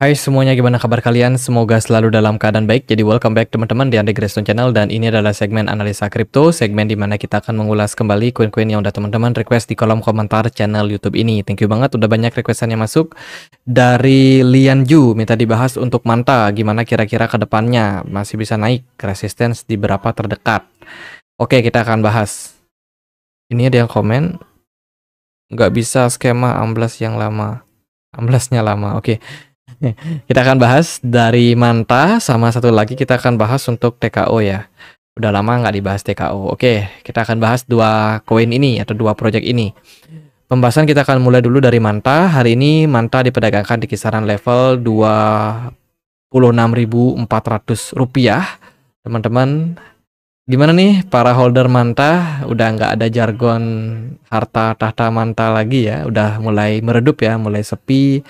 Hai semuanya, gimana kabar kalian? Semoga selalu dalam keadaan baik. Jadi welcome back teman-teman di Andre Greystone Channel dan ini adalah segmen analisa kripto, segmen di mana kita akan mengulas kembali koin-koin yang udah teman-teman request di kolom komentar channel YouTube ini. Thank you banget udah banyak requestannya masuk dari Lian Ju minta dibahas untuk Manta, gimana kira-kira ke depannya masih bisa naik resistance di berapa terdekat. Oke, kita akan bahas. Ini ada yang komen nggak bisa skema amblas yang lama. Amblasnya lama. Oke. Okay kita akan bahas dari Manta sama satu lagi kita akan bahas untuk TKO ya. Udah lama nggak dibahas TKO. Oke, kita akan bahas dua koin ini atau dua project ini. Pembahasan kita akan mulai dulu dari Manta. Hari ini Manta diperdagangkan di kisaran level 26.400 rupiah. Teman-teman, gimana nih para holder Manta? Udah nggak ada jargon harta tahta Manta lagi ya. Udah mulai meredup ya, mulai sepi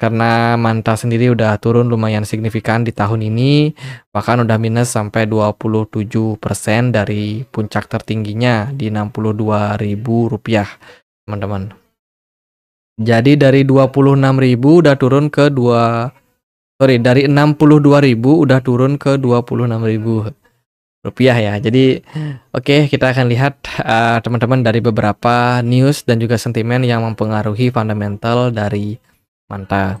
karena Manta sendiri udah turun lumayan signifikan di tahun ini bahkan udah minus sampai 27% dari puncak tertingginya di 62.000 rupiah teman-teman jadi dari 26.000 udah turun ke 2 sorry dari 62.000 udah turun ke 26.000 rupiah ya. Jadi oke okay, kita akan lihat eh, teman-teman uh, teman -teman dari beberapa news dan juga sentimen yang mempengaruhi fundamental dari Mantap.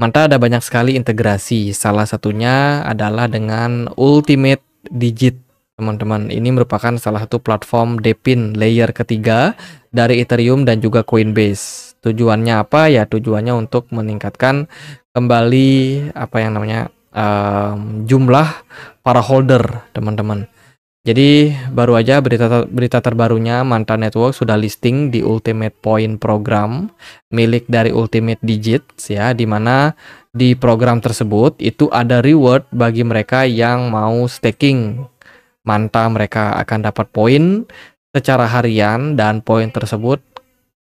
Manta ada banyak sekali integrasi. Salah satunya adalah dengan Ultimate Digit. Teman-teman, ini merupakan salah satu platform DePIN layer ketiga dari Ethereum dan juga Coinbase. Tujuannya apa? Ya, tujuannya untuk meningkatkan kembali apa yang namanya um, jumlah para holder, teman-teman. Jadi baru aja berita ter berita terbarunya Manta Network sudah listing di Ultimate Point program milik dari Ultimate Digits ya di mana di program tersebut itu ada reward bagi mereka yang mau staking Manta mereka akan dapat poin secara harian dan poin tersebut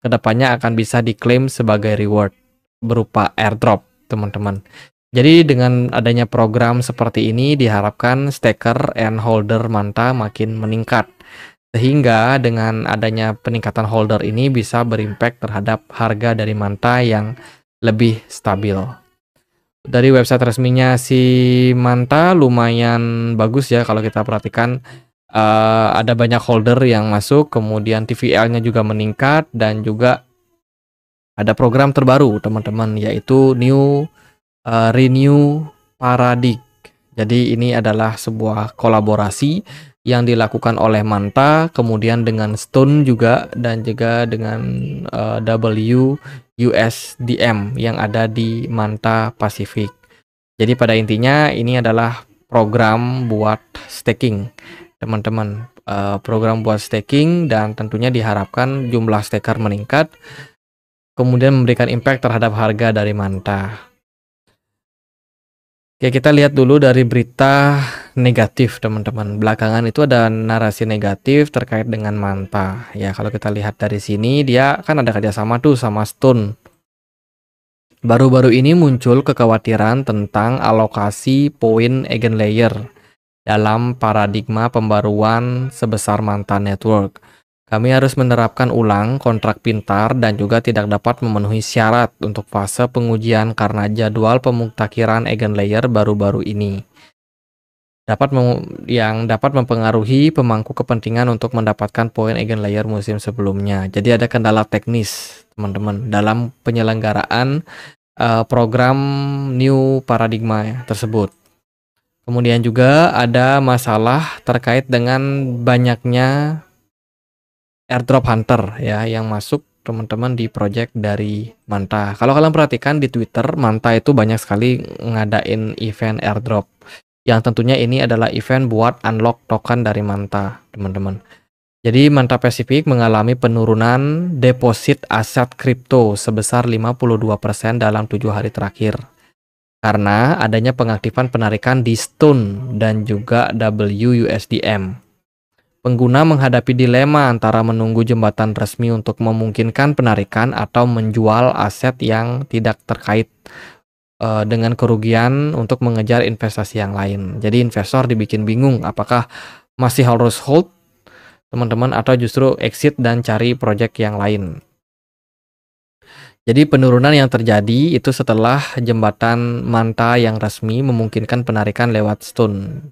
kedepannya akan bisa diklaim sebagai reward berupa airdrop teman-teman. Jadi dengan adanya program seperti ini diharapkan staker and holder Manta makin meningkat. Sehingga dengan adanya peningkatan holder ini bisa berimpact terhadap harga dari Manta yang lebih stabil. Dari website resminya si Manta lumayan bagus ya kalau kita perhatikan uh, ada banyak holder yang masuk, kemudian TVL-nya juga meningkat dan juga ada program terbaru teman-teman yaitu new uh, Renew Paradig. Jadi ini adalah sebuah kolaborasi yang dilakukan oleh Manta, kemudian dengan Stone juga dan juga dengan uh, eh, WUSDM yang ada di Manta Pacific. Jadi pada intinya ini adalah program buat staking, teman-teman. Eh, program buat staking dan tentunya diharapkan jumlah staker meningkat, kemudian memberikan impact terhadap harga dari Manta. Oke, kita lihat dulu dari berita negatif teman-teman. Belakangan itu ada narasi negatif terkait dengan Manta. Ya kalau kita lihat dari sini dia kan ada kerjasama tuh sama Stone. Baru-baru ini muncul kekhawatiran tentang alokasi poin layer dalam paradigma pembaruan sebesar Manta Network. Kami harus menerapkan ulang kontrak pintar dan juga tidak dapat memenuhi syarat untuk fase pengujian karena jadwal pemutakhiran layer baru-baru ini dapat yang dapat mempengaruhi pemangku kepentingan untuk mendapatkan poin layer musim sebelumnya. Jadi ada kendala teknis, teman-teman, dalam penyelenggaraan uh, program New Paradigma tersebut. Kemudian juga ada masalah terkait dengan banyaknya airdrop hunter ya yang masuk teman-teman di project dari Manta. Kalau kalian perhatikan di Twitter, Manta itu banyak sekali ngadain event airdrop. Yang tentunya ini adalah event buat unlock token dari Manta, teman-teman. Jadi Manta Pacific mengalami penurunan deposit aset kripto sebesar 52% dalam tujuh hari terakhir. Karena adanya pengaktifan penarikan di Stone dan juga WUSDM. Pengguna menghadapi dilema antara menunggu jembatan resmi untuk memungkinkan penarikan atau menjual aset yang tidak terkait uh, dengan kerugian untuk mengejar investasi yang lain. Jadi investor dibikin bingung apakah masih harus hold teman-teman atau justru exit dan cari proyek yang lain. Jadi penurunan yang terjadi itu setelah jembatan Manta yang resmi memungkinkan penarikan lewat Stone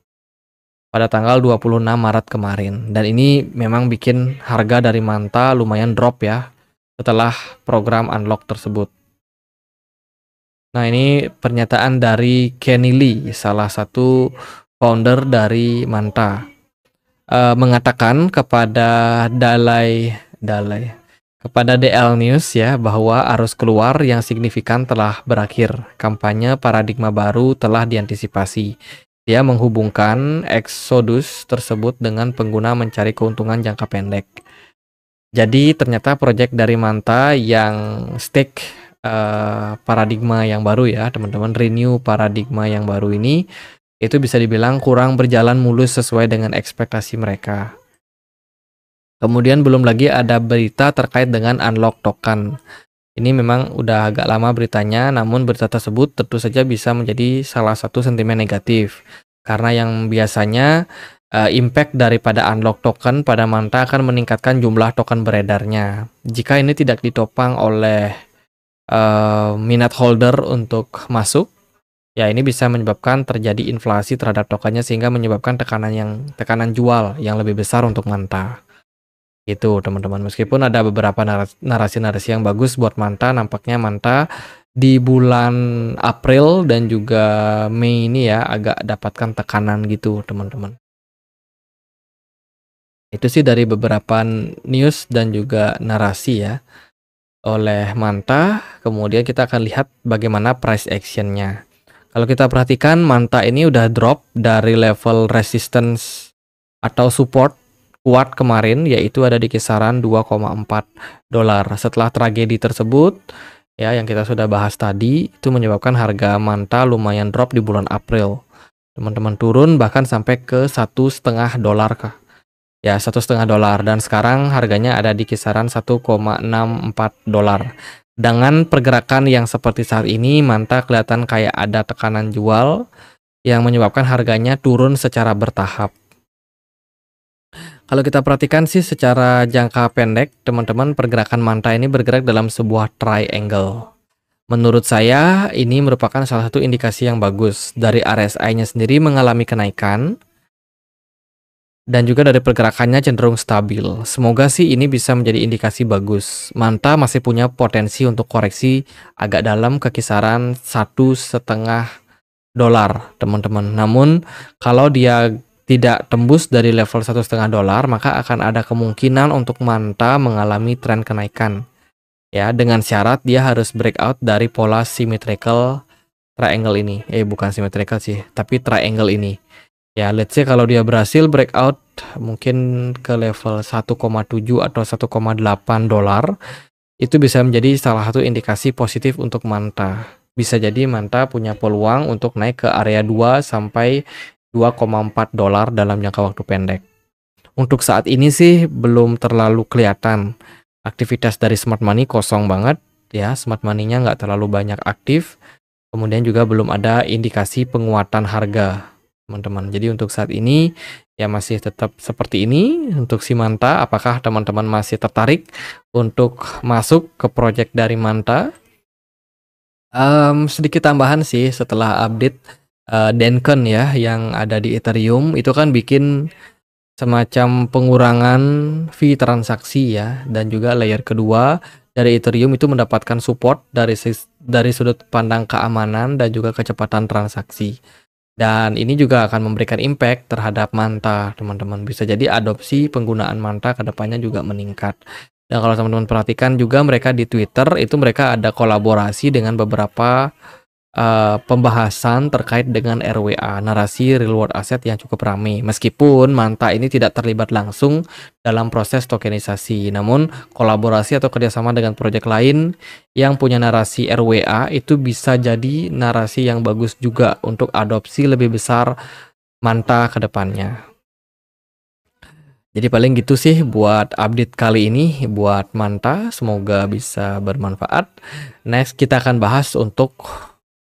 pada tanggal 26 Maret kemarin. Dan ini memang bikin harga dari Manta lumayan drop ya setelah program unlock tersebut. Nah ini pernyataan dari Kenny Lee, salah satu founder dari Manta. Uh, mengatakan kepada Dalai Dalai kepada DL News ya bahwa arus keluar yang signifikan telah berakhir. Kampanye paradigma baru telah diantisipasi. Dia menghubungkan Exodus tersebut dengan pengguna mencari keuntungan jangka pendek. Jadi ternyata proyek dari Manta yang stick uh, eh, paradigma yang baru ya, teman-teman renew paradigma yang baru ini itu bisa dibilang kurang berjalan mulus sesuai dengan ekspektasi mereka. Kemudian belum lagi ada berita terkait dengan unlock token. Ini memang udah agak lama beritanya, namun berita tersebut tentu saja bisa menjadi salah satu sentimen negatif. Karena yang biasanya uh, impact daripada unlock token pada manta akan meningkatkan jumlah token beredarnya. Jika ini tidak ditopang oleh uh, minat holder untuk masuk, ya ini bisa menyebabkan terjadi inflasi terhadap tokennya sehingga menyebabkan tekanan yang tekanan jual yang lebih besar untuk manta. Itu teman-teman. Meskipun ada beberapa narasi-narasi yang bagus buat Manta, nampaknya Manta di bulan April dan juga Mei ini ya agak dapatkan tekanan gitu teman-teman. Itu sih dari beberapa news dan juga narasi ya oleh Manta. Kemudian kita akan lihat bagaimana price actionnya. Kalau kita perhatikan Manta ini udah drop dari level resistance atau support kuat kemarin yaitu ada di kisaran 2,4 dolar. Setelah tragedi tersebut ya yang kita sudah bahas tadi itu menyebabkan harga manta lumayan drop di bulan April. Teman-teman turun bahkan sampai ke satu setengah dolar Ya satu setengah dolar dan sekarang harganya ada di kisaran 1,64 dolar. Dengan pergerakan yang seperti saat ini manta kelihatan kayak ada tekanan jual yang menyebabkan harganya turun secara bertahap. Kalau kita perhatikan sih secara jangka pendek, teman-teman pergerakan manta ini bergerak dalam sebuah triangle. Menurut saya, ini merupakan salah satu indikasi yang bagus dari RSI-nya sendiri mengalami kenaikan dan juga dari pergerakannya cenderung stabil. Semoga sih ini bisa menjadi indikasi bagus. Manta masih punya potensi untuk koreksi agak dalam ke kisaran satu setengah dolar, teman-teman. Namun kalau dia tidak tembus dari level satu setengah dolar, maka akan ada kemungkinan untuk manta mengalami tren kenaikan. Ya, dengan syarat dia harus breakout dari pola symmetrical triangle ini. Eh, bukan symmetrical sih, tapi triangle ini. Ya, let's say kalau dia berhasil breakout mungkin ke level 1,7 atau 1,8 dolar, itu bisa menjadi salah satu indikasi positif untuk manta. Bisa jadi manta punya peluang untuk naik ke area 2 sampai 2,4 dolar dalam jangka waktu pendek. Untuk saat ini sih belum terlalu kelihatan aktivitas dari smart money kosong banget ya, smart money-nya nggak terlalu banyak aktif. Kemudian juga belum ada indikasi penguatan harga, teman-teman. Jadi untuk saat ini ya masih tetap seperti ini untuk si Manta. Apakah teman-teman masih tertarik untuk masuk ke project dari Manta? Um, sedikit tambahan sih setelah update uh, Denken ya yang ada di Ethereum itu kan bikin semacam pengurangan fee transaksi ya dan juga layer kedua dari Ethereum itu mendapatkan support dari dari sudut pandang keamanan dan juga kecepatan transaksi. Dan ini juga akan memberikan impact terhadap Manta, teman-teman. Bisa jadi adopsi penggunaan Manta ke depannya juga meningkat. Dan kalau teman-teman perhatikan juga mereka di Twitter itu mereka ada kolaborasi dengan beberapa Eh, pembahasan terkait dengan RWA, narasi reward aset yang cukup ramai. Meskipun Manta ini tidak terlibat langsung dalam proses tokenisasi, namun kolaborasi atau kerjasama dengan proyek lain yang punya narasi RWA itu bisa jadi narasi yang bagus juga untuk adopsi lebih besar Manta ke depannya. Jadi paling gitu sih buat update kali ini buat Manta, semoga bisa bermanfaat. Next kita akan bahas untuk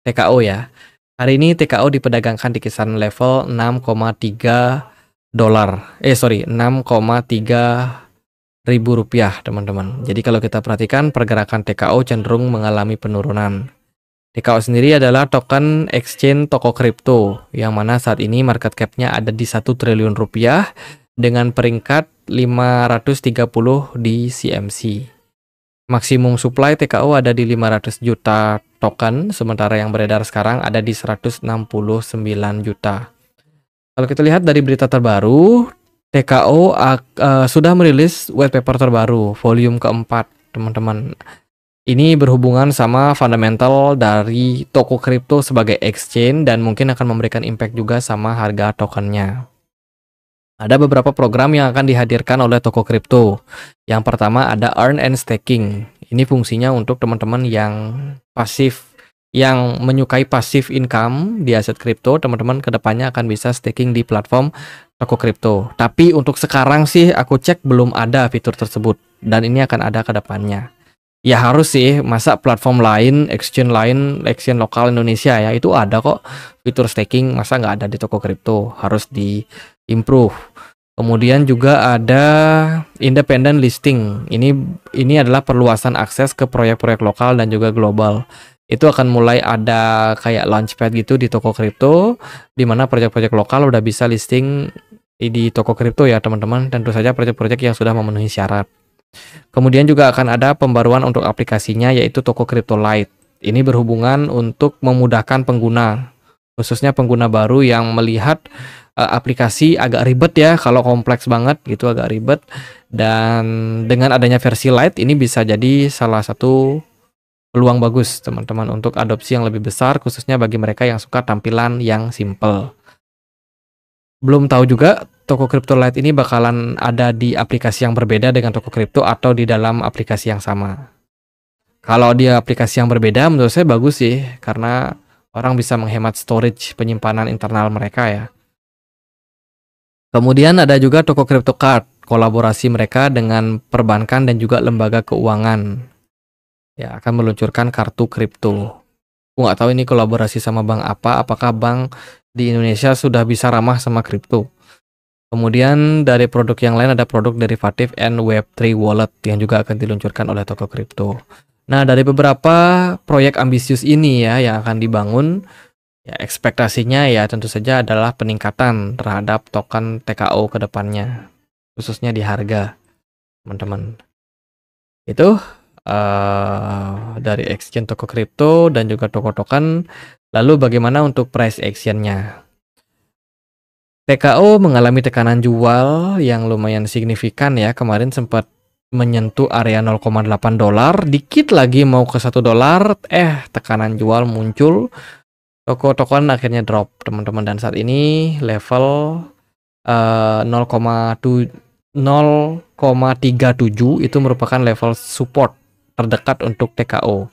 TKO ya. Hari ini TKO diperdagangkan di kisaran level 6,3 dolar. Eh sorry, 6,3 ribu rupiah teman-teman. Jadi kalau kita perhatikan pergerakan TKO cenderung mengalami penurunan. TKO sendiri adalah token exchange toko kripto yang mana saat ini market cap-nya ada di 1 triliun rupiah dengan peringkat 530 di CMC. Maksimum supply TKO ada di 500 juta token, sementara yang beredar sekarang ada di 169 juta. Kalau kita lihat dari berita terbaru, TKO uh, eh, sudah merilis white paper terbaru, volume keempat, teman-teman. Ini berhubungan sama fundamental dari toko kripto sebagai exchange dan mungkin akan memberikan impact juga sama harga tokennya. Ada beberapa program yang akan dihadirkan oleh toko kripto. Yang pertama ada earn and staking. Ini fungsinya untuk teman-teman yang pasif yang menyukai pasif income di aset kripto, teman-teman kedepannya akan bisa staking di platform toko kripto. Tapi untuk sekarang sih aku cek belum ada fitur tersebut dan ini akan ada kedepannya. Ya harus sih, masa platform lain, exchange lain, exchange lokal Indonesia ya itu ada kok fitur staking, masa nggak ada di toko kripto harus di improve. Kemudian juga ada independent listing. Ini ini adalah perluasan akses ke proyek-proyek lokal dan juga global. Itu akan mulai ada kayak launchpad gitu di toko kripto, di mana proyek-proyek lokal udah bisa listing di toko kripto ya teman-teman. Tentu saja proyek-proyek yang sudah memenuhi syarat. Kemudian juga akan ada pembaruan untuk aplikasinya yaitu toko kripto Lite. Ini berhubungan untuk memudahkan pengguna, khususnya pengguna baru yang melihat uh, aplikasi agak ribet ya kalau kompleks banget gitu agak ribet dan dengan adanya versi light ini bisa jadi salah satu peluang bagus teman-teman untuk adopsi yang lebih besar khususnya bagi mereka yang suka tampilan yang simple. Belum tahu juga toko crypto light ini bakalan ada di aplikasi yang berbeda dengan toko crypto atau di dalam aplikasi yang sama. Kalau di aplikasi yang berbeda menurut saya bagus sih karena orang bisa menghemat storage penyimpanan internal mereka ya Kemudian ada juga toko CryptoCard, kolaborasi mereka dengan perbankan dan juga lembaga keuangan. Ya, akan meluncurkan kartu kripto. Aku nggak tahu ini kolaborasi sama bank apa, apakah bank di Indonesia sudah bisa ramah sama kripto. Kemudian dari produk yang lain ada produk derivatif and Web3 Wallet yang juga akan diluncurkan oleh toko kripto. Nah, dari beberapa proyek ambisius ini ya yang akan dibangun, Ya, ekspektasinya ya tentu saja adalah peningkatan terhadap token TKO ke depannya, khususnya di harga, teman-teman. Itu uh, dari exchange toko kripto dan juga toko token. Lalu bagaimana untuk price actionnya? TKO mengalami tekanan jual yang lumayan signifikan ya. Kemarin sempat menyentuh area 0,8 dolar, dikit lagi mau ke 1 dolar, eh tekanan jual muncul Toko-tokoan akhirnya drop teman-teman dan saat ini level eh, uh, 0,37 itu merupakan level support terdekat untuk TKO.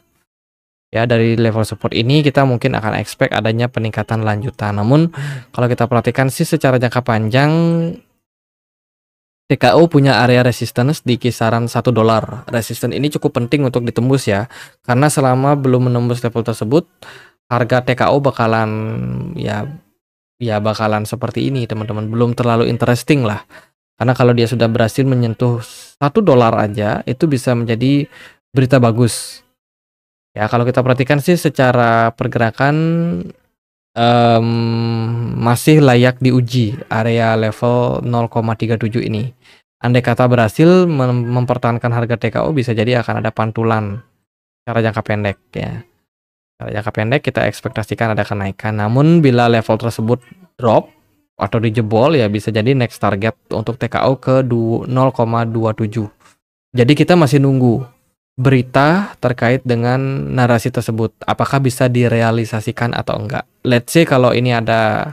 Ya, dari level support ini kita mungkin akan expect adanya peningkatan lanjutan. Namun kalau kita perhatikan sih secara jangka panjang TKO punya area resistance di kisaran 1 dolar. Resistance ini cukup penting untuk ditembus ya, karena selama belum menembus level tersebut, harga TKO bakalan ya ya bakalan seperti ini teman-teman belum terlalu interesting lah karena kalau dia sudah berhasil menyentuh satu dolar aja itu bisa menjadi berita bagus ya kalau kita perhatikan sih secara pergerakan um, masih layak diuji area level 0,37 ini andai kata berhasil mem mempertahankan harga TKO bisa jadi akan ada pantulan cara jangka pendek ya jangka pendek kita ekspektasikan ada kenaikan. Namun bila level tersebut drop atau dijebol ya bisa jadi next target untuk TKO ke 0,27. Jadi kita masih nunggu berita terkait dengan narasi tersebut apakah bisa direalisasikan atau enggak. Let's say kalau ini ada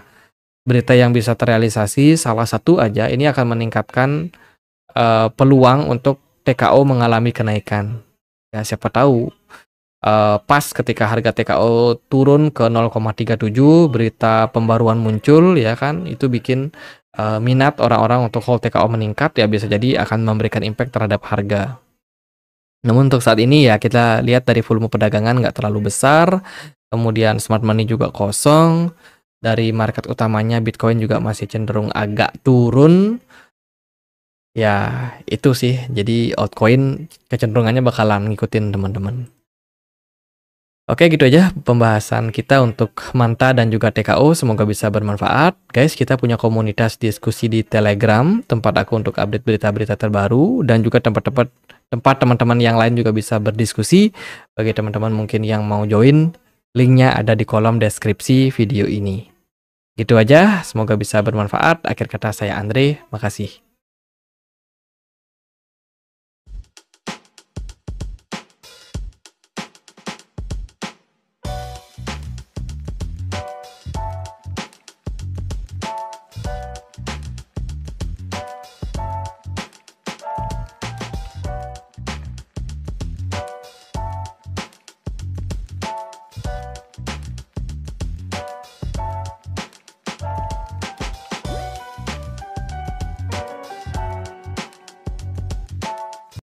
berita yang bisa terrealisasi salah satu aja ini akan meningkatkan uh, peluang untuk TKO mengalami kenaikan. Ya siapa tahu uh, pas ketika harga TKO turun ke 0,37 berita pembaruan muncul ya kan itu bikin uh, minat orang-orang untuk hold TKO meningkat ya bisa jadi akan memberikan impact terhadap harga. Namun untuk saat ini ya kita lihat dari volume perdagangan nggak terlalu besar, kemudian smart money juga kosong, dari market utamanya Bitcoin juga masih cenderung agak turun, ya itu sih jadi altcoin kecenderungannya bakalan ngikutin teman-teman Oke, gitu aja pembahasan kita untuk Manta dan juga TKO. Semoga bisa bermanfaat. Guys, kita punya komunitas diskusi di Telegram, tempat aku untuk update berita-berita terbaru dan juga tempat-tempat tempat teman-teman yang lain juga bisa berdiskusi. Bagi teman-teman mungkin yang mau join, linknya ada di kolom deskripsi video ini. Gitu aja, semoga bisa bermanfaat. Akhir kata saya Andre, makasih.